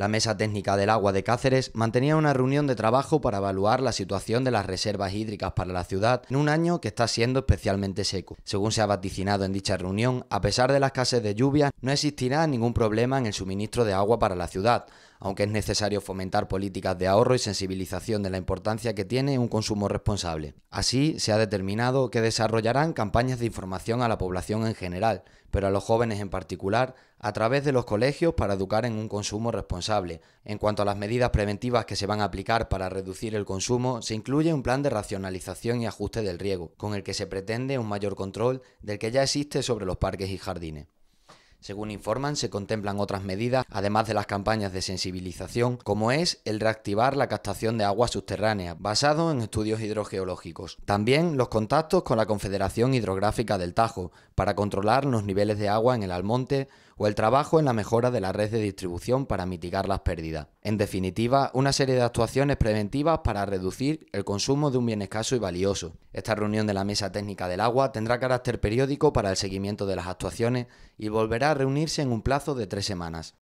La Mesa Técnica del Agua de Cáceres mantenía una reunión de trabajo para evaluar la situación de las reservas hídricas para la ciudad en un año que está siendo especialmente seco. Según se ha vaticinado en dicha reunión, a pesar de las casas de lluvias, no existirá ningún problema en el suministro de agua para la ciudad, aunque es necesario fomentar políticas de ahorro y sensibilización de la importancia que tiene un consumo responsable. Así, se ha determinado que desarrollarán campañas de información a la población en general, pero a los jóvenes en particular, a través de los colegios para educar en un consumo responsable. En cuanto a las medidas preventivas que se van a aplicar para reducir el consumo, se incluye un plan de racionalización y ajuste del riego, con el que se pretende un mayor control del que ya existe sobre los parques y jardines. Según informan, se contemplan otras medidas, además de las campañas de sensibilización, como es el reactivar la captación de agua subterránea, basado en estudios hidrogeológicos. También los contactos con la Confederación Hidrográfica del Tajo, para controlar los niveles de agua en el Almonte, o el trabajo en la mejora de la red de distribución para mitigar las pérdidas. En definitiva, una serie de actuaciones preventivas para reducir el consumo de un bien escaso y valioso. Esta reunión de la Mesa Técnica del Agua tendrá carácter periódico para el seguimiento de las actuaciones y volverá a reunirse en un plazo de tres semanas.